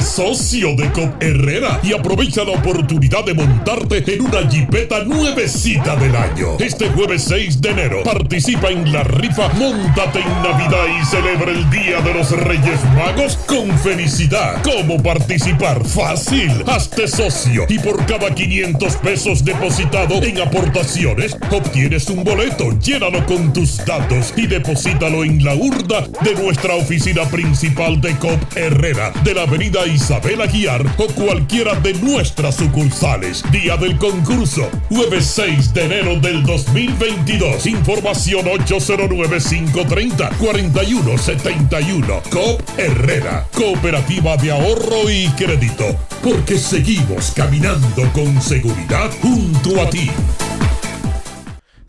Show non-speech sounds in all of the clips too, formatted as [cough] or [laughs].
socio de COP Herrera y aprovecha la oportunidad de montarte en una jipeta nuevecita del año. Este jueves 6 de enero participa en la rifa Montate en Navidad y celebra el Día de los Reyes Magos con felicidad. ¿Cómo participar? Fácil. Hazte socio y por cada 500 pesos depositado en aportaciones obtienes un boleto. Llénalo con tus datos y deposítalo en la urda de nuestra oficina principal de COP Herrera de la avenida Isabela Isabel Aguiar o cualquiera de nuestras sucursales. Día del concurso, jueves 6 de enero del 2022. Información 809-530-4171. COP Herrera, Cooperativa de Ahorro y Crédito. Porque seguimos caminando con seguridad junto a ti.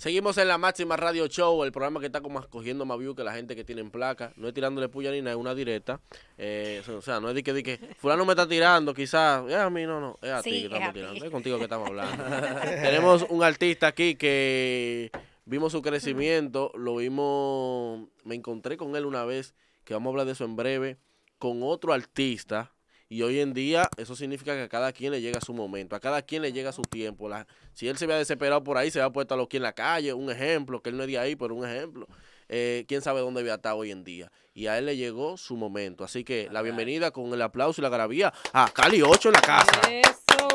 Seguimos en la máxima radio show, el programa que está como cogiendo más views que la gente que tiene en placa. No es tirándole puya ni nada, es una directa. Eh, o sea, no es de que, de que fulano me está tirando, quizás. Es a mí, no, no. Es a ti que estamos tirando. Es contigo que estamos hablando. [laughs] Tenemos un artista aquí que vimos su crecimiento, lo vimos, me encontré con él una vez, que vamos a hablar de eso en breve, con otro artista y hoy en día eso significa que a cada quien le llega su momento, a cada quien le llega su tiempo. si él se vea desesperado por ahí, se va puesto a los que en la calle, un ejemplo, que él no es de ahí, pero un ejemplo. Eh, quién sabe dónde había estado hoy en día. Y a él le llegó su momento. Así que la bienvenida con el aplauso y la garabía a Cali 8 en la casa. Eso.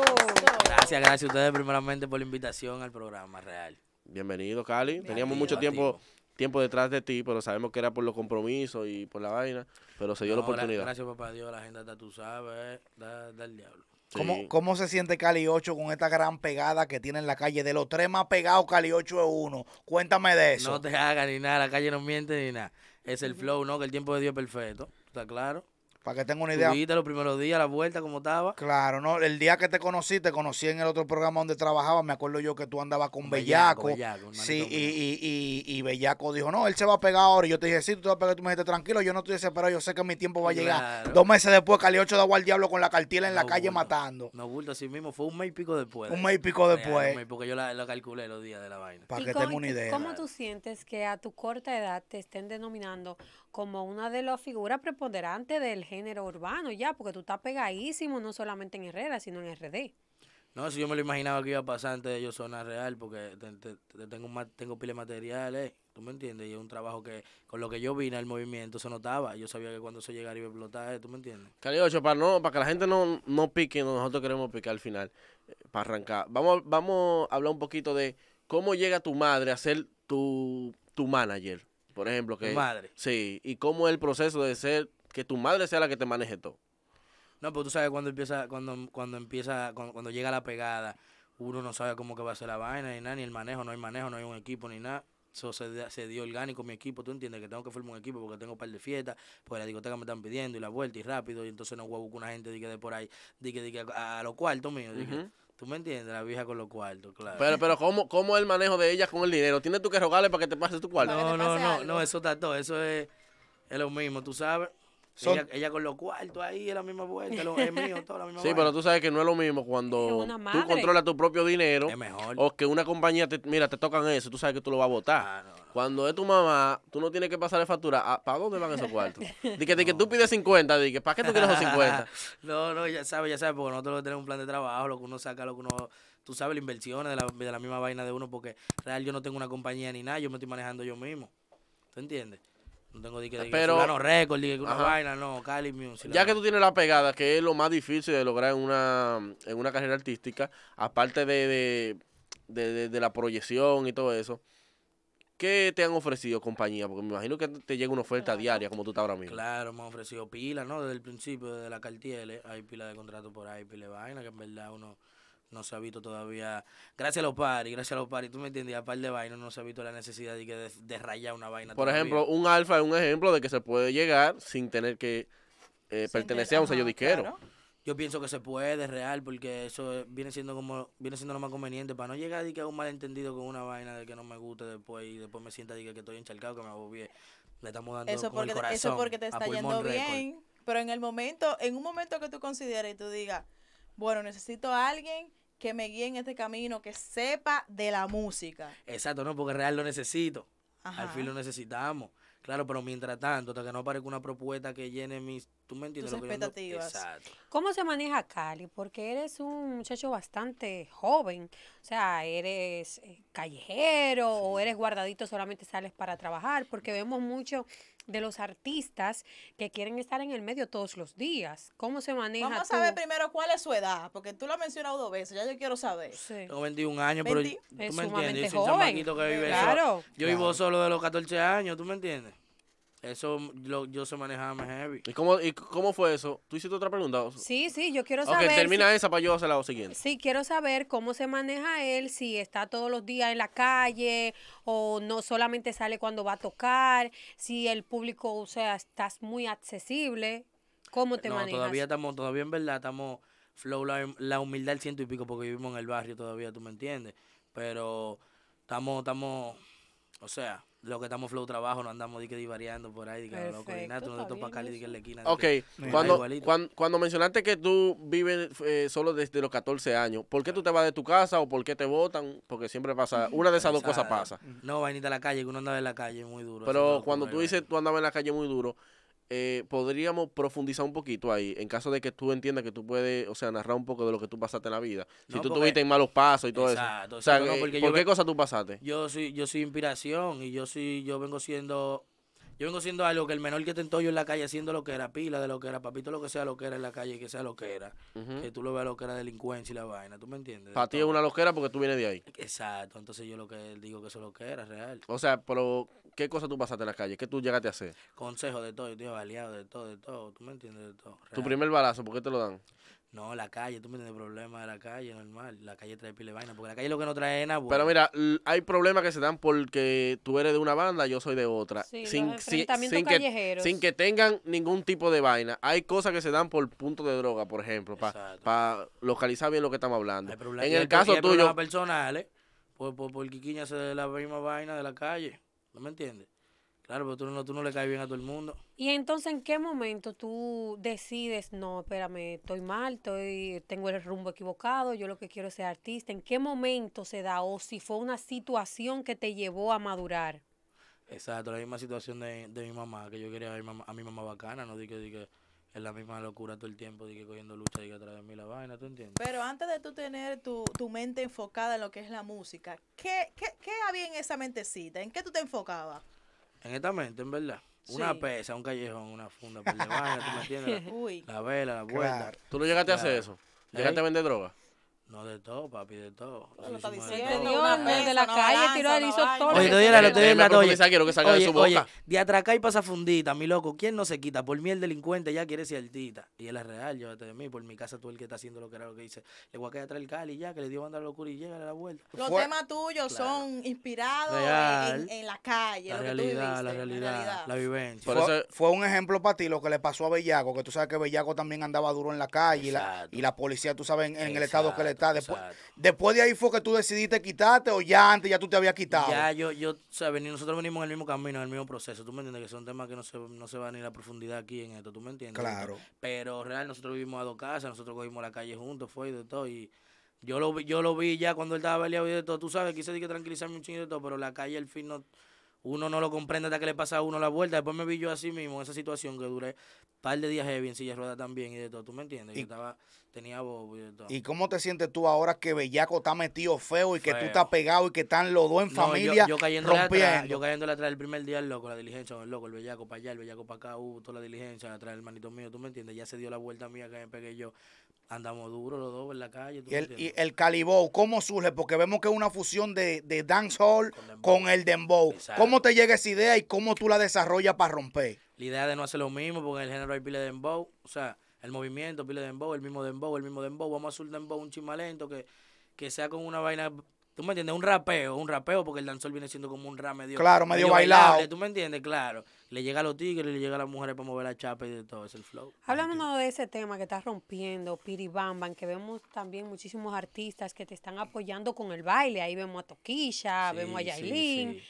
Gracias, gracias a ustedes primeramente por la invitación al programa real. Bienvenido, Cali. Teníamos mucho tiempo tiempo detrás de ti, pero sabemos que era por los compromisos y por la vaina, pero se dio la oportunidad. Gracias, papá Dios, la agenda está, tú sabes, eh, da, el diablo. ¿Cómo, ¿Cómo, se siente Cali 8 con esta gran pegada que tiene en la calle? De los tres más pegados, Cali 8 es uno. Cuéntame de eso. No te hagas ni nada, la calle no miente ni nada. Es el flow, ¿no? Que el tiempo de Dios es perfecto, ¿está claro? Para que tenga una idea. los primeros días, la vuelta, como estaba. Claro, no. El día que te conocí, te conocí en el otro programa donde trabajaba. Me acuerdo yo que tú andabas con, Bellaco. sí, y, y, y, Bellaco dijo, no, él se va a pegar ahora. Y yo te dije, sí, tú te vas a pegar. Tú me dijiste, tranquilo, yo no estoy desesperado. Yo sé que mi tiempo va a llegar. Dos meses después, de Agua al diablo con la cartila en la calle matando. No, bulto, así mismo. Fue un mes y pico después. Un mes y pico después. porque yo la, la, calculé los días de la vaina. Para que tenga una idea. ¿Cómo tú sientes que a tu corta edad te estén denominando como una de las figuras preponderantes del género urbano ya, porque tú estás pegadísimo no solamente en Herrera, sino en RD. No, si yo me lo imaginaba que iba a pasar antes de yo sonar real, porque tengo, un, tengo pile de materiales ¿Tú me entiendes? Y es un trabajo que, con lo que yo vine al movimiento, se notaba. Yo sabía que cuando se llegara iba a explotar, ¿tú me entiendes? Cali para, no, para que la gente no, no pique, nosotros queremos picar al final, eh, para arrancar. Vamos, vamos a hablar un poquito de cómo llega tu madre a ser tu, tu manager por ejemplo. Que, madre. Sí, y cómo es el proceso de ser, que tu madre sea la que te maneje todo. No, pero tú sabes cuando empieza, cuando, cuando empieza, cuando, llega la pegada, uno no sabe cómo que va a ser la vaina, ni nada, ni el manejo, no hay manejo, no hay un equipo, ni nada. Eso se, se, dio orgánico mi equipo, tú entiendes que tengo que formar un equipo porque tengo un par de fiestas, porque la discoteca me están pidiendo y la vuelta y rápido, y entonces no voy a buscar una gente de que de por ahí, de que, de a, lo los cuartos míos. ¿Tú me entiendes? La vieja con los cuartos, claro. Pero, pero ¿cómo, cómo es el manejo de ella con el dinero? ¿Tienes tú que rogarle para que te pase tu cuarto? No, no, no, no, eso está todo. Eso es, es lo mismo, tú sabes. Ella, con los cuartos ahí, es la misma vuelta, es mío, la misma [laughs] Sí, pero tú sabes que no es lo mismo cuando tú controlas tu propio dinero. O que una compañía, te, mira, te tocan eso, tú sabes que tú lo vas a votar. Cuando es tu mamá, tú no tienes que pasar de factura. Ah, ¿Para dónde van esos cuartos? [laughs] Dice que, tú pides 50, ¿para qué tú quieres esos 50? [laughs] no, no, ya sabes, ya sabes, porque nosotros tenemos un plan de trabajo, lo que uno saca, lo que uno tú sabes, las inversiones de la, de la misma vaina de uno, porque real yo no tengo una compañía ni nada, yo me estoy manejando yo mismo. ¿Tú entiendes? No tengo dique Pero, récord, vaina, no, Cali Ya que tú tienes la pegada, que es lo más difícil de lograr en una, en una carrera artística, aparte de, de, la proyección y todo eso, ¿Qué te han ofrecido compañía? Porque me imagino que te llega una oferta diaria como tú estás ahora mismo. Claro, me han ofrecido pilas, ¿no? Desde el principio, desde la cartiel, hay pilas de contrato por ahí, pilas de vaina, que en verdad uno no se ha visto todavía, gracias a los paris, gracias a los paris, tú me entendías a par de vainas no se ha visto la necesidad de, que de rayar una vaina. Por ejemplo, un alfa es un ejemplo de que se puede llegar sin tener que eh, pertenecer a un sello disquero. Yo pienso que se puede, real, porque eso viene siendo como viene siendo lo más conveniente para no llegar a que un malentendido con una vaina de que no me guste después y después me sienta que estoy encharcado, que me abobie Le estamos dando eso porque, el Eso porque te está yendo bien, pero en el momento, en un momento que tú consideres y tú digas, bueno, necesito a alguien que me guíe en este camino, que sepa de la música. Exacto, no, porque real lo necesito. Al fin lo necesitamos. Claro, pero mientras tanto, hasta que no aparezca una propuesta que llene mis, expectativas. Exacto. ¿Cómo se maneja Cali? Porque eres un muchacho bastante joven, o sea, eres eh, callejero o eres guardadito, solamente sales para trabajar, porque vemos mucho de los artistas que quieren estar en el medio todos los días. ¿Cómo se maneja? Vamos a saber primero cuál es su edad, porque tú lo has mencionado dos veces, ya yo quiero saber. Tengo 21 años, es me entiendes, yo que vive Yo vivo solo de los 14 años, ¿tú me entiendes? Eso lo, yo se manejaba más heavy. ¿Y cómo, ¿Y cómo fue eso? ¿Tú hiciste otra pregunta? Sí, sí, yo quiero saber. Ok, termina esa para yo hacer la siguiente. Sí, quiero saber cómo se maneja él, si está todos los días en la calle o no solamente sale cuando va a tocar, si el público, o sea, estás muy accesible. ¿Cómo te no, manejas? Todavía estamos, todavía en verdad estamos flow la, la humildad al ciento y pico porque vivimos en el barrio todavía, tú me entiendes. Pero estamos, estamos o sea, lo que estamos flow trabajo, no andamos que divariando por ahí, de que loco, y nada, no que en la esquina. Ok, cuando, cuando, mencionaste que tú vives eh, solo desde los 14 años, ¿por qué tú te vas de tu casa o por qué te votan? Porque siempre pasa, una de esas dos cosas pasa. No, vainita a la calle, que uno andaba en la calle muy duro. Pero cuando tú dices tú andabas en la calle muy duro, eh, podríamos profundizar un poquito ahí, en caso de que tú entiendas que tú puedes, o sea, narrar un poco de lo que tú pasaste en la vida. Si tú tuviste malos pasos y todo exacto, eso. O sea, no, ¿por qué cosa tú pasaste? Yo soy, yo soy inspiración y yo sí yo vengo siendo, yo vengo siendo algo que el menor que tentó yo en la calle haciendo lo que era, pila de lo que era, papito lo que sea lo que era en la calle que sea lo que era. Que tú lo veas lo que era delincuencia y la vaina, ¿tú me entiendes? Para ti es una loquera porque tú vienes de ahí. Exacto, entonces yo lo que digo que eso es lo que era, real. O sea, pero ¿Qué cosa tú pasaste en la calle? ¿Qué tú llegaste a hacer? Consejo de todo, yo estoy baleado de todo, de todo. ¿Tú me entiendes de todo? ¿Tu primer balazo, por qué te lo dan? No, la calle, tú me entiendes, problemas de la calle, normal. La calle trae pile vaina, porque la calle lo que no trae es nada. Pero mira, hay problemas que se dan porque tú eres de una banda, yo soy de otra. sin, sin, que, sin que tengan ningún tipo de vaina. Hay cosas que se dan por punto de droga, por ejemplo, para pa localizar bien lo que estamos hablando. en el, caso hay tuyo. personales, por, por, por quiquiña se de la misma vaina de la calle me entiendes? Claro, pero tú no, tú no le caes bien a todo el mundo. Y entonces, ¿en qué momento tú decides, no, espérame, estoy mal, estoy, tengo el rumbo equivocado, yo lo que quiero es ser artista? ¿En qué momento se da o si fue una situación que te llevó a madurar? Exacto, la misma situación de, mi mamá, que yo quería a mi mamá, a mi mamá bacana, no dije que es la misma locura todo el tiempo de que cogiendo lucha y que atrás de mí la vaina, ¿tú entiendes? Pero antes de tú tener tu, tu mente enfocada en lo que es la música, ¿qué, qué, qué había en esa mentecita? ¿En qué tú te enfocabas? En esta mente, en verdad. Una pesa, un callejón, una funda, por la vaina, ¿tú me entiendes? [laughs] La, Uy. la vela, la vuelta. ¿Tú no llegaste a hacer eso? ¿Llegaste a vender droga? No, de todo, papi, de todo. No está diciendo. de la calle, tiró, no hizo todo. Oye, te doy la te en la Quiero que de su boca. de atracar y pasa fundita, mi loco. ¿Quién no se quita? Por mí el delincuente ya quiere ser tita. Y él es real, llévate de mí. Por mi casa tú el que está haciendo lo que era lo que dice. Le voy a quedar atrás el cali ya, que le dio banda a locura y llega a la vuelta. Los temas tuyos son inspirados en, la calle, la lo realidad, que tú la, realidad, la realidad, la vivencia. Fue, un ejemplo para ti lo que le pasó a Bellaco, que tú sabes que Bellaco también andaba duro en la calle y la, y la policía, tú sabes, en, el estado que le Después, después de ahí fue que tú decidiste quitarte o ya antes ya tú te había quitado. Ya, yo, yo, o sea, nosotros venimos en el mismo camino, en el mismo proceso. Tú me entiendes que son temas que no se, no se van a ir a profundidad aquí en esto, tú me entiendes. Claro. Pero real, nosotros vivimos a dos casas, nosotros cogimos la calle juntos, fue y de todo. Y yo lo, yo lo vi ya cuando él estaba peleado y de todo. Tú sabes, quise que tranquilizarme un chingo de todo, pero la calle al fin no uno no lo comprende hasta que le pasa a uno la vuelta. Después me vi yo así mismo en esa situación que duré un par de días heavy en silla de ruedas también y de todo. ¿Tú me entiendes? yo estaba, tenía bobo y de todo. ¿Y cómo te sientes tú ahora que Bellaco está metido feo y que tú estás pegado y que están los dos en familia yo, yo cayendo Atrás, yo atrás el primer día el loco, la diligencia el loco, el Bellaco para allá, el Bellaco para acá, hubo toda la diligencia atrás el manito mío. ¿Tú me entiendes? Ya se dio la vuelta mía que me pegué yo. Andamos duros los dos en la calle. y, el, y el, ¿cómo surge? Porque vemos que es una fusión de, de dancehall con, el dembow. ¿Cómo te llega esa idea y cómo tú la desarrollas para romper? La idea de no hacer lo mismo, porque en el género hay pile de dembow. O sea, el movimiento, pile de dembow, el mismo dembow, el mismo dembow. Vamos a hacer un dembow un chimalento que, que sea con una vaina ¿Tú me entiendes? Un rapeo, un rapeo, porque el danzón viene siendo como un rap medio. Claro, medio, bailado. ¿Tú me entiendes? Claro. Le llega a los tigres, le llega a las mujeres para mover la chapa y de todo, es el flow. Hablando de ese tema que estás rompiendo, Piribamban, que vemos también muchísimos artistas que te están apoyando con el baile. Ahí vemos a Toquilla, vemos a Yailin. Sí,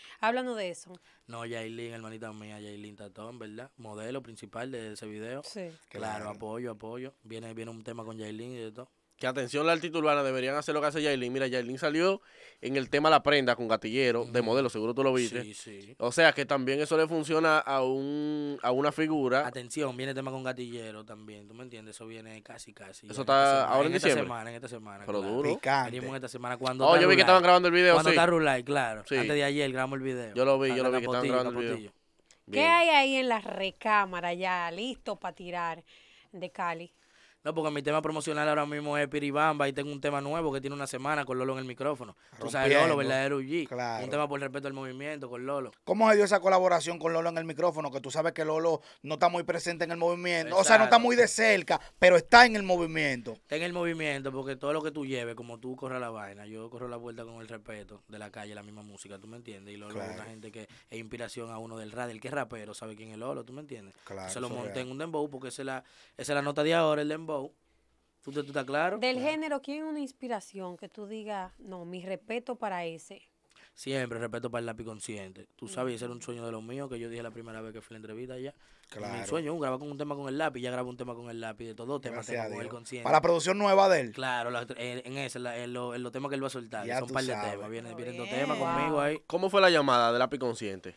de eso. No, Yailin, hermanita mía, Yailin Tatón, ¿verdad? Modelo principal de ese video. Sí. Claro, apoyo, apoyo. Viene, viene un tema con Yailin y de todo que atención la artista urbana, deberían hacer lo que hace Yailin. Mira, Yailin salió en el tema La Prenda con Gatillero, de modelo, seguro tú lo viste. Sí, sí. O sea, que también eso le funciona a, un, a una figura. Atención, viene el tema con Gatillero también, ¿tú me entiendes? Eso viene casi, casi. Eso está este ahora en, en Esta semana, en esta semana. Pero duro. En esta semana cuando Oh, yo vi que estaban grabando el video, Cuando sí. está Rulay, claro. Sí. Antes de ayer grabamos el video. Yo lo vi, yo lo vi, que estaban grabando el video. ¿Qué hay ahí en la recámara ya listo para tirar de Cali? No, porque mi tema promocional ahora mismo es Piribamba y tengo un tema nuevo que tiene una semana con Lolo en el micrófono. Tú sabes, Lolo, verdadero UG. Claro. Un tema por respeto al movimiento con Lolo. ¿Cómo se dio esa colaboración con Lolo en el micrófono? Que tú sabes que Lolo no está muy presente en el movimiento. O sea, no está muy de cerca, pero está en el movimiento. Está en el movimiento porque todo lo que tú lleves, como tú corres la vaina, yo corro la vuelta con el respeto de la calle, la misma música, ¿tú me entiendes? Y Lolo es una gente que es inspiración a uno del radio. El que es rapero sabe quién es Lolo, ¿tú me entiendes? Claro, se lo monté en un dembow porque es la, esa es la nota de ahora, el dembow claro? Del género, ¿quién es una inspiración que tú digas, no, mi respeto para ese? Siempre respeto para el lápiz consciente. Tú sabes, ese era un sueño de los míos que yo dije la primera vez que fui a la entrevista allá. Mi sueño, un grabar con un tema con el lápiz, ya grabó un tema con el lápiz, de todos los temas con el consciente. Para la producción nueva de él. Claro, en, ese, en, lo, los temas que él va a soltar, son un par de temas. Vienen, vienen dos temas conmigo ahí. ¿Cómo fue la llamada de lápiz consciente?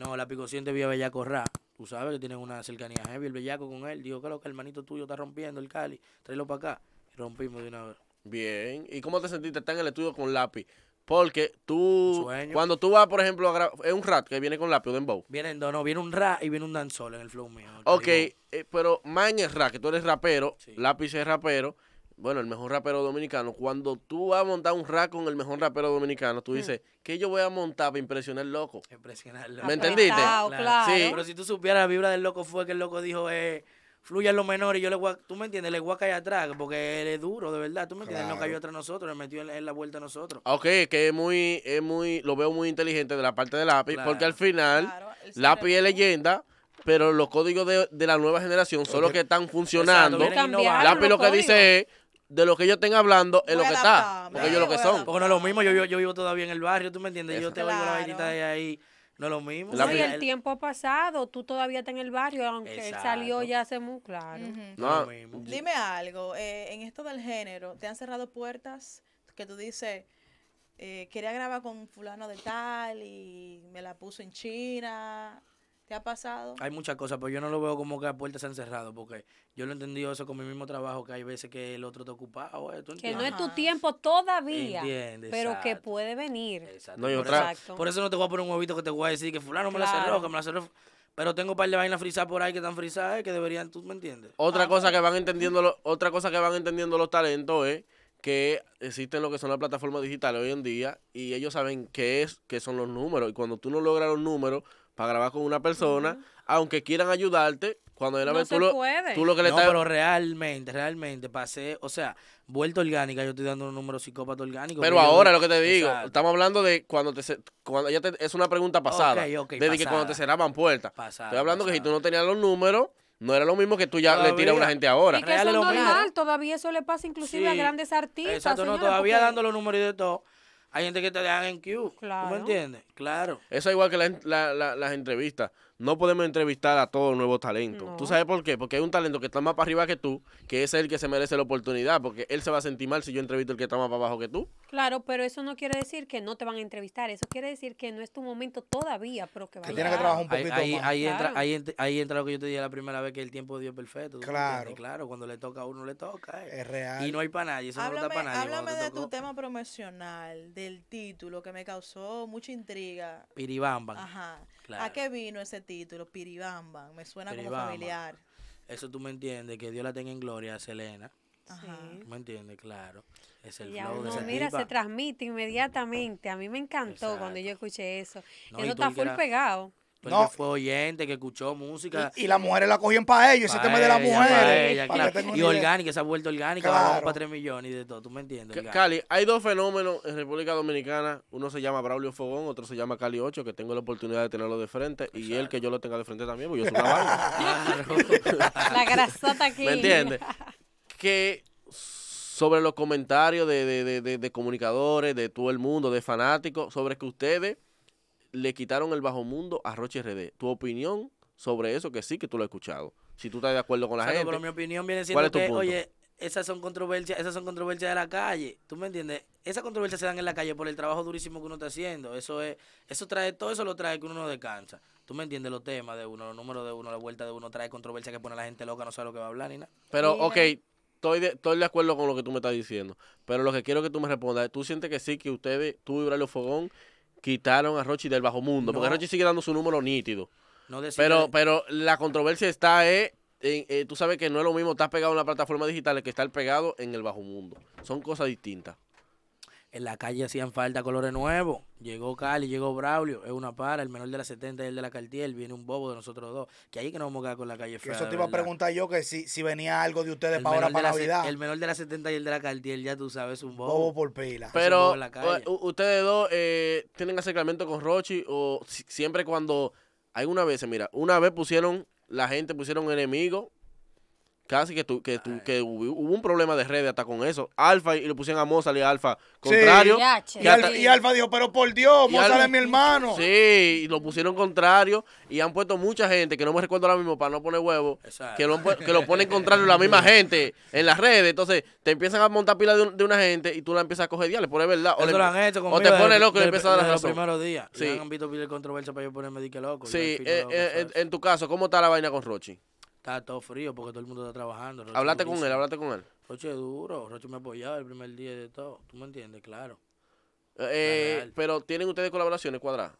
No, lápiz consciente vía Bellacorra Tú sabes que tienen una cercanía heavy, el bellaco con él. Digo, claro que el hermanito tuyo está rompiendo el Cali, tráelo para acá. Y rompimos de una vez. Bien. ¿Y cómo te sentiste estar en el estudio con lápiz? Porque tú, cuando tú vas, por ejemplo, a grabar... es un rap que viene con lápiz o dembow. Vienen dos, no, viene un rap y viene un danzol en el flow mío. Ok, eh, pero Maña es rap, que tú eres rapero, lápiz es rapero bueno, el mejor rapero dominicano, cuando tú vas a montar un rap con el mejor rapero dominicano, tú hmm. dices, ¿qué yo voy a montar para impresionar al loco? Impresionar al loco. ¿Me entendiste? Claro, claro. Pero si tú supieras la vibra del loco fue que el loco dijo, eh, fluya lo menor y yo le voy a, tú me entiendes, le voy a caer atrás porque él es duro, de verdad, tú me entiendes, no cayó atrás nosotros, le metió en, la vuelta a nosotros. Ok, que es muy, es muy, lo veo muy inteligente de la parte de Lápiz, porque al final, claro, Lápiz es leyenda, pero los códigos de, la nueva generación son los que están funcionando. Lápiz lo que dice es de lo que ellos estén hablando es lo que está, porque ellos lo que son. Porque no es lo mismo, yo, vivo todavía en el barrio, ¿tú me entiendes? Yo te voy oigo la vainita de ahí. No es lo mismo. el tiempo ha pasado, tú todavía estás en el barrio, aunque salió ya hace muy claro. no. Dime algo, eh, en esto del género, ¿te han cerrado puertas que tú dices, eh, quería grabar con fulano de tal y me la puso en China? ha pasado? Hay muchas cosas, pero yo no lo veo como que las puertas se han cerrado, porque yo lo he entendido eso con mi mismo trabajo, que hay veces que el otro te ocupado. Eh, que no es tu tiempo todavía, pero que puede venir. Exacto. No, por, eso, por eso no te voy a poner un huevito que te voy a decir que fulano me la cerró, que me la cerró. Pero tengo un par de vainas frisadas por ahí que están frisadas, eh, que deberían, tú me entiendes. Otra ah, cosa que van entendiendo, otra cosa que van entendiendo los talentos es que existen lo que son las plataformas digitales hoy en día y ellos saben qué es, qué son los números. Y cuando tú no logras los números, para grabar con una persona, aunque quieran ayudarte, cuando era vez, tú, lo, que le no, pero realmente, realmente, pasé, o sea, vuelta orgánica, yo estoy dando un número psicópata orgánico. Pero ahora lo que te digo, estamos hablando de cuando te, cuando ya es una pregunta pasada, desde que cuando te cerraban puertas. estoy hablando que si tú no tenías los números, no era lo mismo que tú ya le tiras a una gente ahora. que eso es normal, todavía eso le pasa inclusive a grandes artistas. Exacto, todavía dando los números y de todo hay gente que te dejan en queue. Claro. me entiendes? Claro. Eso es igual que la, la, las entrevistas no podemos entrevistar a todos nuevos talentos. ¿Tú sabes por qué? Porque hay un talento que está más para arriba que tú, que es el que se merece la oportunidad, porque él se va a sentir mal si yo entrevisto el que está más para abajo que tú. Claro, pero eso no quiere decir que no te van a entrevistar, eso quiere decir que no es tu momento todavía, pero que va a tienes que trabajar un poquito ahí, ahí, Ahí, entra, ahí, entra, lo que yo te dije la primera vez, que el tiempo de Dios perfecto. Claro. Claro, cuando le toca a uno, le toca. Eh. Es real. Y no hay para nadie, eso no está para nadie. Háblame de tu tema promocional, del título, que me causó mucha intriga. Piribamba. Ajá. ¿A qué vino ese título? Piribamba. Me suena como familiar. Eso tú me entiendes, que Dios la tenga en gloria a Selena. Ajá. ¿Me entiendes? Claro. Es el flow Mira, se transmite inmediatamente. A mí me encantó cuando yo escuché eso. eso está full pegado fue oyente, que escuchó música. Y, las mujeres la cogían para ellos, ese tema de las mujeres. Y orgánica, ha vuelto orgánica, para 3 millones y de todo, ¿tú me entiendes? Cali, hay dos fenómenos en República Dominicana. Uno se llama Braulio Fogón, otro se llama Cali 8, que tengo la oportunidad de tenerlo de frente. Y él que yo lo tenga de frente también, porque yo soy una [laughs] [laughs] la grasota aquí. ¿Me entiendes? Que sobre los comentarios de, de comunicadores, de todo el mundo, de fanáticos, sobre que ustedes le quitaron el bajo mundo a Roche RD. Tu opinión sobre eso, que sí que tú lo has escuchado. Si tú estás de acuerdo con la gente. No, pero mi opinión viene siendo que, oye, esas son controversias, esas son controversias de la calle. ¿Tú me entiendes? Esas controversias se dan en la calle por el trabajo durísimo que uno está haciendo. Eso es, eso trae, todo eso lo trae que uno no descansa. ¿Tú me entiendes? Los temas de uno, los números de uno, la vuelta de uno, trae controversia que pone a la gente loca, no sabe lo que va a hablar ni nada. Pero, ok, estoy de, estoy de acuerdo con lo que tú me estás diciendo. Pero lo que quiero que tú me respondas, ¿tú sientes que sí, que ustedes, tú y el Fogón quitaron a Rochi del bajo mundo, porque Rochi sigue dando su número nítido. No pero, pero la controversia está eh, eh, tú sabes que no es lo mismo estar pegado en la plataforma digital que estar pegado en el bajo mundo. Son cosas distintas. En la calle hacían falta colores nuevos. Llegó Cali, llegó Braulio. Es una para, el menor de la 70 y el de la Cartier. Viene un bobo de nosotros dos. Que ahí que nos vamos a quedar con la calle fea. Eso te iba a preguntar yo, que si, si venía algo de ustedes para ahora, para la, Navidad. El menor de la 70 y el de la Cartier, ya tú sabes, es un bobo. Bobo por pila. Pero eh, ustedes dos eh, tienen acercamiento con Rochi o siempre cuando... hay una vez, mira, una vez pusieron, la gente pusieron enemigo Casi que, tu, que, que hubo, un problema de redes hasta con eso. Alfa y le pusieron a Mozart y Alfa contrario. y, Alfa, dijo, pero por Dios, Mozart es mi hermano. Sí, y lo pusieron contrario. Y han puesto mucha gente, que no me recuerdo ahora mismo para no poner huevo, que lo, que lo ponen contrario la misma gente en las redes. Entonces te empiezan a montar pilas de, una gente y tú la empiezas a coger diales, por es verdad. O, te pone loco y empiezas a dar la los primeros días. Sí. han visto controversia para yo ponerme dique loco. Sí, eh, eh, en tu caso, ¿cómo está la vaina con Rochi? Está todo frío porque todo el mundo está trabajando. Roche con él, hablaste con él. Roche duro, Roche me apoyaba el primer día de todo. ¿Tú me entiendes? Claro. Eh, pero tienen ustedes colaboraciones cuadradas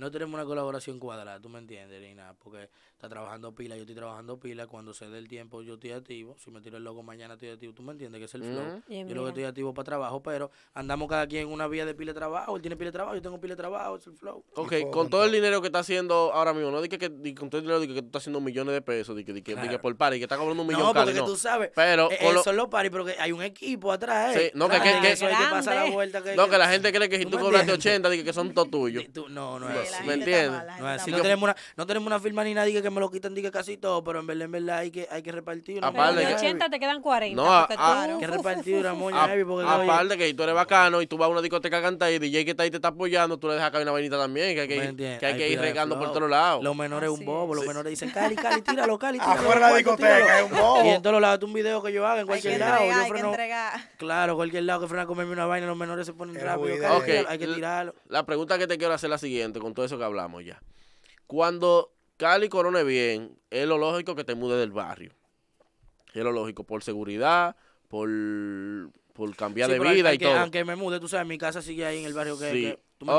no tenemos una colaboración cuadrada, tú me entiendes, ni nada, porque está trabajando pila, yo estoy trabajando pila, cuando se dé el tiempo yo estoy activo, si me tiro el loco mañana estoy activo, tú me entiendes, que es el flow, yo lo que estoy activo para trabajo, pero andamos cada quien en una vía de pila de trabajo, él tiene pila de trabajo, yo tengo pila de trabajo, es el flow. Ok, con todo el dinero que está haciendo ahora mismo, no diga que, con todo el dinero que tú estás haciendo millones de pesos, de que, por pari, que está cobrando un millón no, porque tú sabes, pero, eh, eh, son los paris, pero que hay un equipo atrás, eh. no, que, la gente cree que si tú, cobraste 80, dice que son todos tuyos. no, no es ¿Me entiendes? No, No, tenemos una, no tenemos una firma ni nadie que me lo quiten, diga casi todo, pero en verdad, en verdad hay que, hay que repartir. Aparte que 80 te quedan 40. No, que repartir [laughs] aparte que tú eres bacano y tú vas a una discoteca a cantar y DJ que está ahí te está apoyando, tú le dejas caer una vainita también, que hay que, ir, regando por todos lados. Los menores es un bobo, los menores dicen, Cali, Cali, [laughs] tíralo, Cali, tira la discoteca, es un bobo. Y en todos lados, un video que yo haga, en cualquier lado. Hay que entregar. Claro, cualquier lado que frena a comerme una vaina, los menores se ponen rápido. Hay que tirarlo. La pregunta que te quiero hacer es la siguiente, todo eso que hablamos ya. Cuando Cali corone bien, es lo lógico que te mude del barrio. Es lo lógico, por seguridad, por, cambiar de vida y todo. Aunque me mude, tú sabes, mi casa sigue ahí en el barrio que, tú me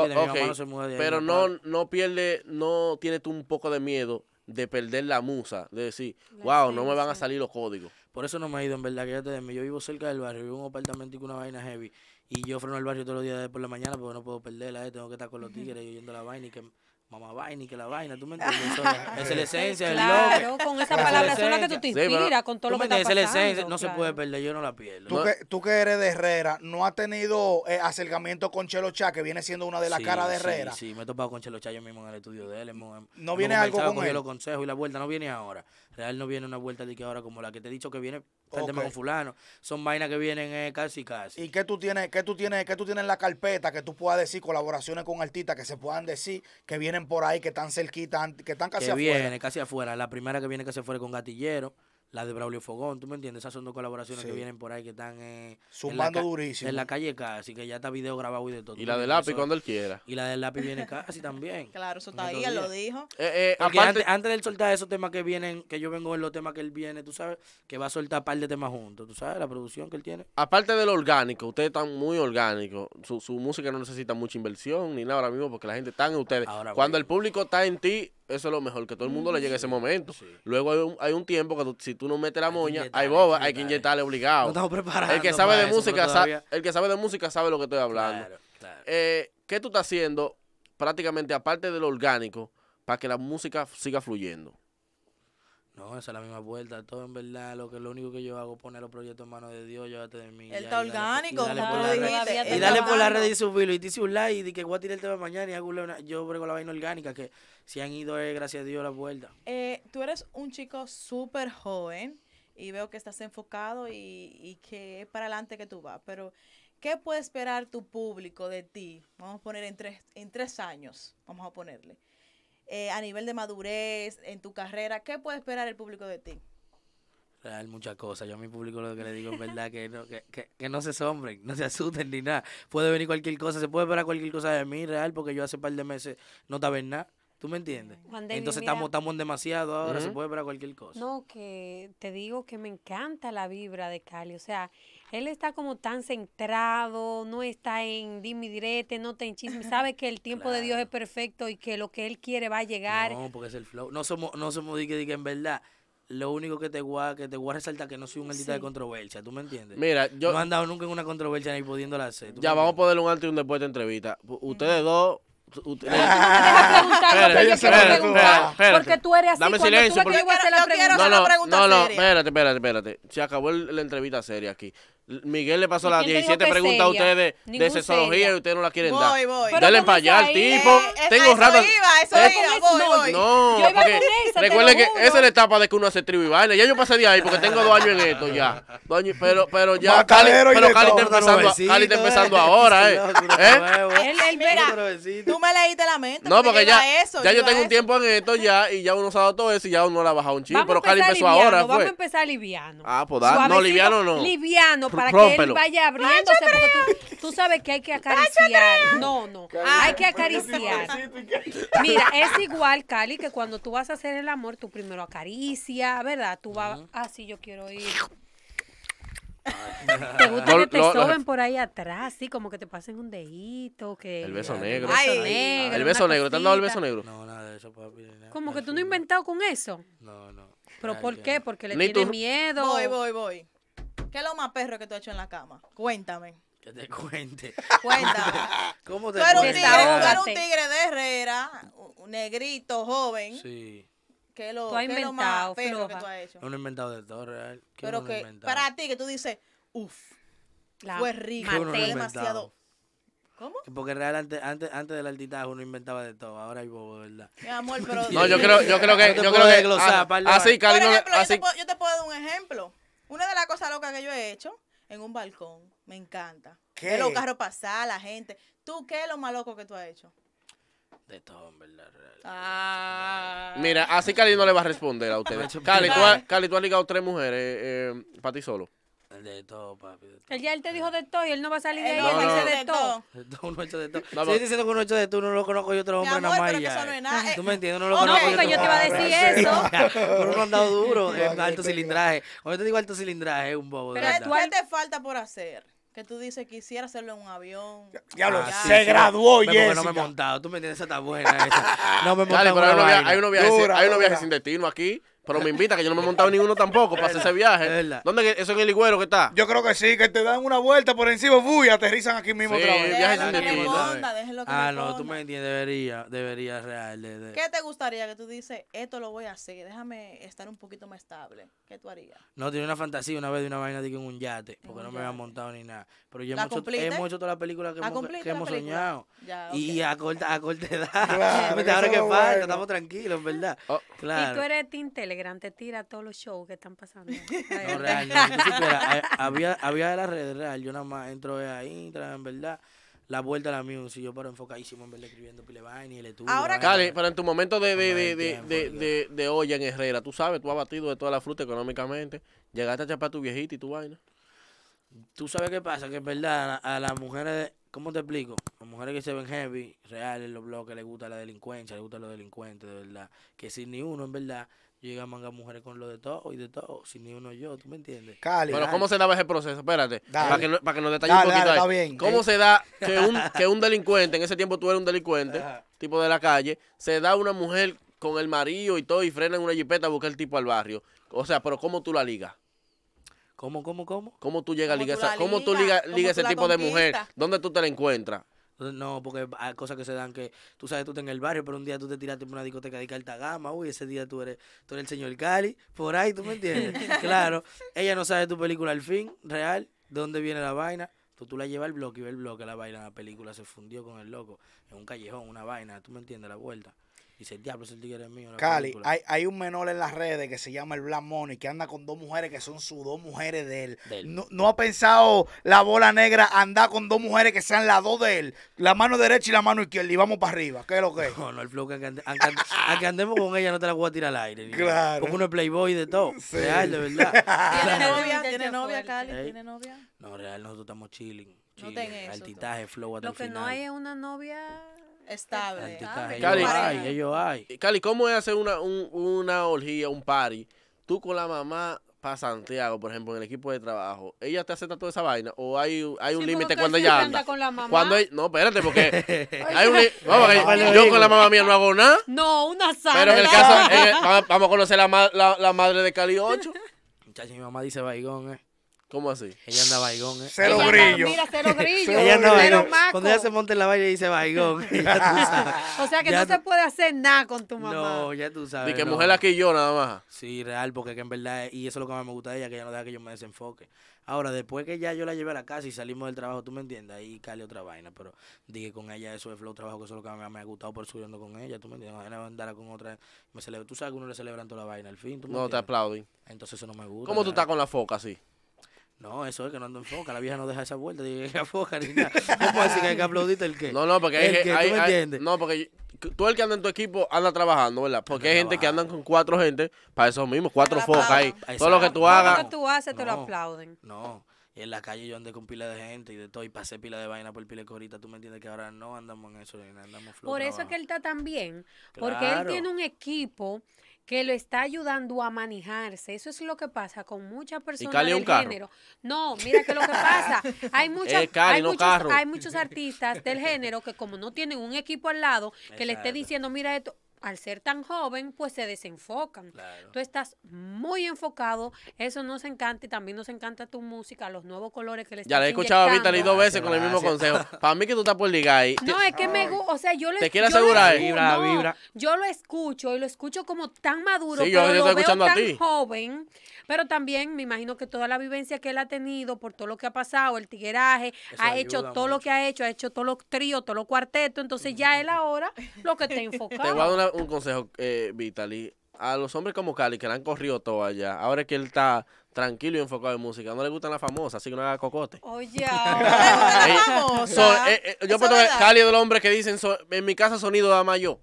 Pero no, no, pierde, no tienes tú un poco de miedo de perder la musa, de decir, wow, no me van a salir los códigos. Por eso no me he ido, en verdad, que ya te Yo vivo cerca del barrio, vivo en un apartamento y con una vaina heavy. Y yo freno el barrio todos los días por la mañana porque no puedo perderla, eh. tengo que estar con los tigres oyendo la vaina y que mamá vaina y que la vaina, ¿tú me entiendes? [laughs] Esa es, la esencia, del loco. loco. con esa palabra son que tú te inspiras con todo lo que está pasando. Es la esencia, no se puede perder, yo no la pierdo. Tú, que, tú que eres de Herrera, ¿no has tenido eh, acercamiento con Chelo Chá, que viene siendo una de las cara caras de Herrera? Sí, sí, me he topado con Chelo Chá yo mismo en el estudio de él. ¿No viene algo con él? lo consejo y la vuelta no viene ahora. Real no viene una vuelta de que ahora como la que te he dicho que viene fulano. Son vainas que vienen eh, casi casi. ¿Y qué tú tienes, qué tú tienes, qué tú tienes en la carpeta que tú puedas decir colaboraciones con artistas que se puedan decir que vienen por ahí, que están cerquita, que están casi afuera? casi afuera. La primera que viene que se afuera con Gatillero la de Braulio Fogón, ¿tú me entiendes? Esas son dos colaboraciones que vienen por ahí que están eh, sumando durísimo. En la calle casi, que ya está video grabado y de todo. Y la del lápiz cuando él quiera. Y la del lápiz viene casi también. [laughs] Claro, eso está ahí, él lo dijo. Eh, eh, antes, de soltar esos temas que vienen, que yo vengo en los temas que él viene, tú sabes, que va a soltar un par de temas juntos, tú sabes, la producción que él tiene. Aparte de lo orgánico, ustedes están muy orgánicos. Su, música no necesita mucha inversión ni nada ahora mismo porque la gente está en ustedes. Cuando el público está en ti, eso es lo mejor, que todo el mundo le llegue ese momento. Luego hay un, hay un, tiempo que si tú no metes la moña, hay boba, hay que inyectarle obligado. No El que sabe de música, sabe, el que sabe de música sabe lo que estoy hablando. Eh, ¿Qué tú estás haciendo prácticamente aparte de lo orgánico para que la música siga fluyendo? No, esa es la misma vuelta. Todo en verdad, lo que lo único que yo hago es poner los proyectos en manos de Dios, llévate de mí. Él está orgánico, Y dale por la red y subirlo. Y dice un like y que voy a tirar el tema mañana y hago una, yo brego la vaina orgánica, que si han ido, es eh, gracias a Dios, la vuelta. Eh, tú eres un chico súper joven y veo que estás enfocado y, que es para adelante que tú vas. Pero, ¿qué puede esperar tu público de ti? Vamos a poner en tres, en tres años, vamos a ponerle. Eh, a nivel de madurez, en tu carrera? ¿Qué puede esperar el público de ti? Real, muchas cosas. Yo a mi público lo que le digo es verdad que no, que, no se sombren, no se asusten ni nada. Puede venir cualquier cosa, se puede esperar cualquier cosa de mí, real, porque yo hace un par de meses no estaba nada ¿Tú me entiendes? Entonces estamos, estamos demasiado ahora, se puede para cualquier cosa. No, que te digo que me encanta la vibra de Cali. O sea, él está como tan centrado, no está en dime direte, no está en chisme. [laughs] Sabe que el tiempo de Dios es perfecto y que lo que él quiere va a llegar. No, porque es el flow. No somos, no somos que en verdad lo único que te voy que te voy a resaltar que no soy un artista de controversia, ¿tú me entiendes? Mira, yo no he andado nunca en una controversia ni pudiéndola hacer. Ya vamos a ponerle un alto y un después de entrevista. Ustedes dos preguntar Porque tú eres así. Dame silencio. Porque... Yo quiero, no, no, no, espérate, espérate, espérate. Se acabó la entrevista seria aquí. Miguel le pasó las 17 preguntas a ustedes de, sexología y ustedes no las quieren dar. Voy. voy para allá al tipo. Tengo rato. Eso iba, iba. No, recuerden que esa es la etapa de que uno hace tribu y baile. Ya yo pasé de ahí porque tengo dos años en esto ya. pero, pero ya. Cali, pero Cali está empezando, Cali está empezando ahora, ¿eh? tú me leíste la mente. No, porque ya, ya yo tengo un tiempo en esto ya y ya uno ha dado todo eso y ya uno la ha bajado un chico. Pero Cali empezó ahora. Vamos a empezar liviano. Ah, pues no, liviano no. Liviano, para que él vaya abriéndose. tú, sabes que hay que acariciar. No, no. hay que pues, acariciar. Mira, es igual, Cali, que cuando tú vas a hacer el amor, tú primero acaricia, ¿verdad? Tú vas, ah, sí, yo quiero ir. Te gusta que te soben por ahí atrás, sí, como que te pasen un dedito, que... El beso negro. Ah, el beso negro. El beso ¿Te han dado el beso negro? No, nada de eso, como que tú no has inventado con eso. No, no. ¿Pero por qué? Porque le tiene miedo. Voy, voy, voy. ¿Qué es lo más perro que tú has hecho en la cama? Cuéntame. Que te cuente. Cuéntame. [laughs] ¿Cómo te tú eres, un tigre, un tigre de Herrera, un negrito, joven. Sí. ¿Qué es lo, qué lo más perro que tú has hecho? Uno inventado de todo, real. Pero que para ti, que tú dices, uff, fue rico, maté demasiado. ¿Cómo? Porque real antes, antes, antes del altitaje uno inventaba de todo, ahora hay bobo, ¿verdad? Mi amor, pero... [laughs] no, yo creo, yo creo que... Yo, creo que... Ah, te puedo, yo te puedo dar un ejemplo. Una de las cosas locas que yo he hecho en un balcón, me encanta. ¿Qué? los carros pasar, la gente. ¿Tú qué es lo más loco que tú has hecho? De todo, en verdad. Ah. Mira, así Cali no le va a responder a usted. [laughs] Cali, tú has, ligado tres mujeres eh, eh, para ti solo. De todo, papi. Él ya él te dijo de todo y él no va a salir de ahí. Él dice de, todo. uno hecho de todo. Si estoy diciendo que uno hecho de todo, no lo conozco yo otro hombre en la No Tú me entiendes, no lo oh, conozco. porque yo pues, te iba a decir eso. Por uno andado duro, en alto cilindraje. Cuando te digo alto cilindraje, es un bobo. Pero ¿qué te falta por hacer? Que tú dices que quisiera hacerlo en un avión. Diablo, ah, se graduó Jessica. Porque no me he montado. Tú me entiendes, esa está buena esa. No me he montado. Dale, pero hay hay unos viajes sin destino aquí. Pero me invita, que yo no me he montado ninguno tampoco para hacer ese viaje. ¿Dónde eso en el ligüero que está? Yo creo que sí, que te dan una vuelta por encima y aterrizan aquí mismo sí, otra vez. Viaje sin destino. Ah, no, tú me entiendes, debería, debería real. ¿Qué te gustaría que tú dices, esto lo voy a hacer, déjame estar un poquito más estable? ¿Qué tú harías? No, tiene una fantasía una vez de una vaina de que en un yate, porque no me había montado ni nada. Pero ya hemos hecho, Todas las películas que hemos, soñado. Y a corta, a corta edad. [laughs] ahora que falta, estamos tranquilos, ¿verdad? Oh. Claro. Y tú eres tinte Grande te tira todos los shows que están pasando. [laughs] [laughs] Eh, había, había de las redes real, yo nada más entro a Intra, en verdad la vuelta a la music. Yo paro enfocadísimo en verle escribiendo Pile y el estudio. Ahora, pero en tu momento de, de, olla en Herrera, tú sabes, tú has batido de toda la fruta económicamente. Llegaste a chapar tu viejita y tu vaina. Tú sabes qué pasa, que es verdad, a, las mujeres ¿Cómo te explico? Las mujeres que se ven heavy, reales, los bloques, les gusta la delincuencia, les gusta los delincuentes, de verdad. Que si ni uno, en verdad, llega a manga mujeres con lo de todo y de todo, sin ni uno yo, ¿tú me entiendes? Cali, Pero ¿cómo se daba ese proceso? Espérate, para que, para que nos detalle un poquito ahí. ¿Cómo eh. se da que un, delincuente, en ese tiempo tú eres un delincuente, tipo de la calle, se da una mujer con el marido y todo y frena en una jipeta a buscar el tipo al barrio? O sea, pero ¿cómo tú la ligas? ¿Cómo, cómo, cómo? ¿Cómo tú llegas a ligar cómo tú ligas liga ese tipo de mujer? ¿Dónde tú te la encuentras? No, porque hay cosas que se dan que tú sabes, tú estás en el barrio, pero un día tú te tiraste por una discoteca de alta gama, uy, ese día tú eres, tú el señor Cali, por ahí, ¿tú me entiendes? [laughs] claro, ella no sabe tu película al fin, real, de dónde viene la vaina. Tú, la llevas al bloque y ves el bloque, la vaina, la película se fundió con el loco, en un callejón, una vaina, ¿tú me entiendes? La vuelta dice, diablo, es el tigre de mío. Cali, hay, hay, un menor en las redes que se llama el Black Money, que anda con dos mujeres que son sus dos mujeres de él. No, ha pensado la bola negra andar con dos mujeres que sean las dos de él. La mano derecha y la mano izquierda, y vamos para arriba. ¿Qué es lo que es? No, no, el flow que aunque, andemos con ella no te la voy a tirar al aire. Claro. Porque uno es playboy de todo. Real, de verdad. [laughs] ¿Tiene novia? ¿Tiene novia, Cali? ¿Eh? ¿Tiene novia? No, real, nosotros estamos chilling. no tengo eso. flow Lo que no hay es una novia estable. Ah, Cali, hay, hay. Cali, ¿cómo es hacer una, una orgía, un party? Tú con la mamá para Santiago, por ejemplo, en el equipo de trabajo, ¿ella te acepta toda esa vaina? ¿O hay, hay un límite cuando ella anda? Con la mamá. Cuando no, espérate, porque [laughs] [laughs] yo con la mamá mía no hago nada. No, una sala. Pero en el caso, [laughs] vamos a conocer la, la, madre de Cali 8. mi mamá dice vaigón, eh. ¿Cómo así? Ella anda baigón, ¿eh? Cero ella grillo. mira, cero brillo. [laughs] ella maco. Cuando ella se monte en la y dice baigón. [laughs] [laughs] O sea que no se puede hacer nada con tu mamá. No, ya tú sabes. Y que mujer aquí yo nada más. Sí, real, porque que en verdad, y eso es lo que más me gusta de ella, que ella no deja que yo me desenfoque. Ahora, después que ya yo la llevé a la casa y salimos del trabajo, tú me entiendes, ahí cale otra vaina, pero dije con ella eso es flow trabajo, que eso es lo que más me ha gustado por subiendo con ella, tú me entiendes, andara con otra, me celebra, tú sabes que uno le celebran toda la vaina, al fin, No, te aplauden. Entonces eso no me gusta. ¿Cómo tú estás con la foca así? No, eso es que no ando en foca. La vieja no deja esa vuelta. Dije que foca ni nada. ¿Cómo así que hay que aplaudirte el qué? No, no, porque hay, que, ¿tú me entiendes? no, porque tú el que anda en tu equipo anda trabajando, ¿verdad? Porque hay gente que andan con cuatro gente para eso mismo, cuatro focas ahí. Todo lo que tú hagas. Todo lo que tú haces te lo aplauden. No. Y en la calle yo andé con pila de gente y de todo, y pasé pila de vaina por pila de corita. Tú me entiendes que ahora no andamos en eso, andamos Por eso es que él está tan bien, porque él tiene un equipo que lo está ayudando a manejarse. Eso es lo que pasa con muchas personas del género. No, mira que lo que pasa, hay [laughs] eh, hay, muchos, hay, muchos, artistas del género que como no tienen un equipo al lado [laughs] que le esté diciendo, mira esto, al ser tan joven, pues se desenfocan. Claro. Tú estás muy enfocado, eso nos encanta y también nos encanta tu música, los nuevos colores que le estás Ya la he escuchado a a Vitali dos veces con el mismo consejo. [laughs] Para mí que tú estás por ligar ahí. No, es que me gusta, o sea, yo lo Te quiero asegurar. Yo eh. vibra. yo lo escucho y lo escucho como tan maduro, pero yo lo veo tan a ti. joven. Pero también me imagino que toda la vivencia que él ha tenido por todo lo que ha pasado, el tigueraje, ha hecho todo lo que ha hecho, ha hecho todos los tríos, todos los cuartetos, entonces ya él ahora lo que te enfocado. Te voy a dar una, un consejo, eh, Vitali. A los hombres como Cali, que la han corrido todo allá, ahora que él está tranquilo y enfocado en música, no le gustan las famosas, así que no haga cocote. Oye, [laughs] eh, eh, eh, yo puedo ver Cali es de los hombres que dicen, en mi casa sonido da más yo.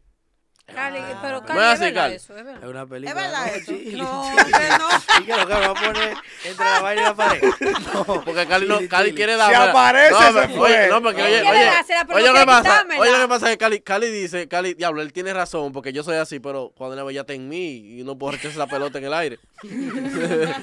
Cali, ah, pero Cali, es, verdad eso, es verdad. Es una película. ¿Es verdad eso? [laughs] No, [laughs] hombre, no. ¿Y que lo que va a poner entre la vaina y la pared? [laughs] No, porque Cali, no, Cali quiere dar... Si aparece, no, se fue. No, porque oye, oye, oye qué pasa, oye lo que pasa es que Cali, Cali dice, Cali, diablo, él tiene razón, porque yo soy así, pero cuando ya está en mí y no puedo rechazar la pelota en el aire.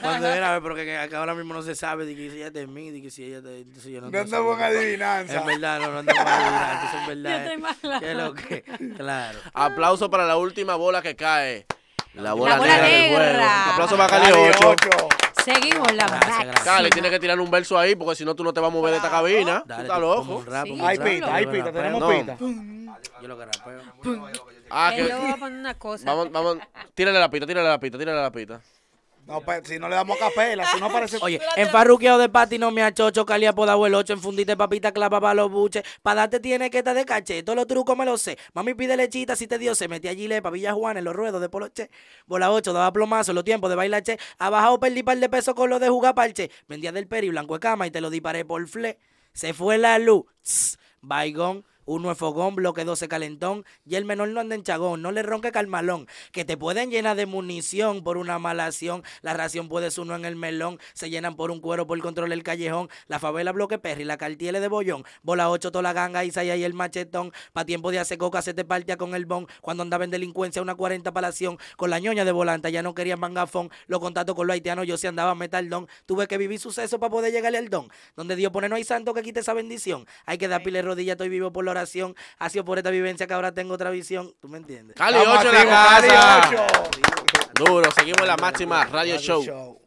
cuando era, a ver, porque acá ahora mismo no se sabe de que si ella está en mí, que si ella Si yo no tengo en adivinanza. Es verdad, no, no andamos en adivinanza, es verdad. Yo estoy ¿eh? mala. Qué lo que, claro. Aplausos para la última bola que cae. La bola, negra, del juego. Un aplauso para Cali 8. 8. Seguimos la gracias, Cali, tiene que tirar un verso ahí porque si no tú no te vas a mover de esta cabina. tú estás loco. hay pita, hay pita, tenemos pita. Yo lo que rapeo. Ah, que... Yo voy a poner una cosa. Vamos, vamos. Tírale la pita, tírale la pita, tírale la pita. No, pues, si no le damos capela, si no parece. Oye, en farruqueo de pati no me achocho, calía podado el ocho, en fundite papita clapa para los buches. Para darte tiene que estar de caché, todos los trucos me los sé. Mami pide lechita, si te dio, se metía allí le Villa Juana en los ruedos de poloche. Bola ocho, daba plomazo, los tiempos de bailar che. Ha bajado perdí par de pesos con lo de jugar parche. Vendía del peri, blanco de cama y te lo disparé por fle. Se fue la luz. Baigón. Uno es fogón, bloque 12 calentón. Y el menor no anda en chagón, no le ronque calmalón. Que te pueden llenar de munición por una malación La ración puede uno en el melón. Se llenan por un cuero por control el callejón. La favela bloque perry, la cartiele de bollón. Bola 8, toda la ganga, y y el machetón. Pa' tiempo de hacer coca se te partía con el bon. Cuando andaba en delincuencia, una 40 palación. Con la ñoña de volanta, ya no quería mangafón. Los contacto con los haitianos, yo se andaba don Tuve que vivir suceso para poder llegarle al don. Donde Dios pone no hay santo que quite esa bendición. Hay que dar pile rodilla, estoy vivo por oración ha sido por esta vivencia que ahora tengo otra visión. ¿Tú me entiendes? Cali 8 en casa. Duro, seguimos la máxima Radio, show.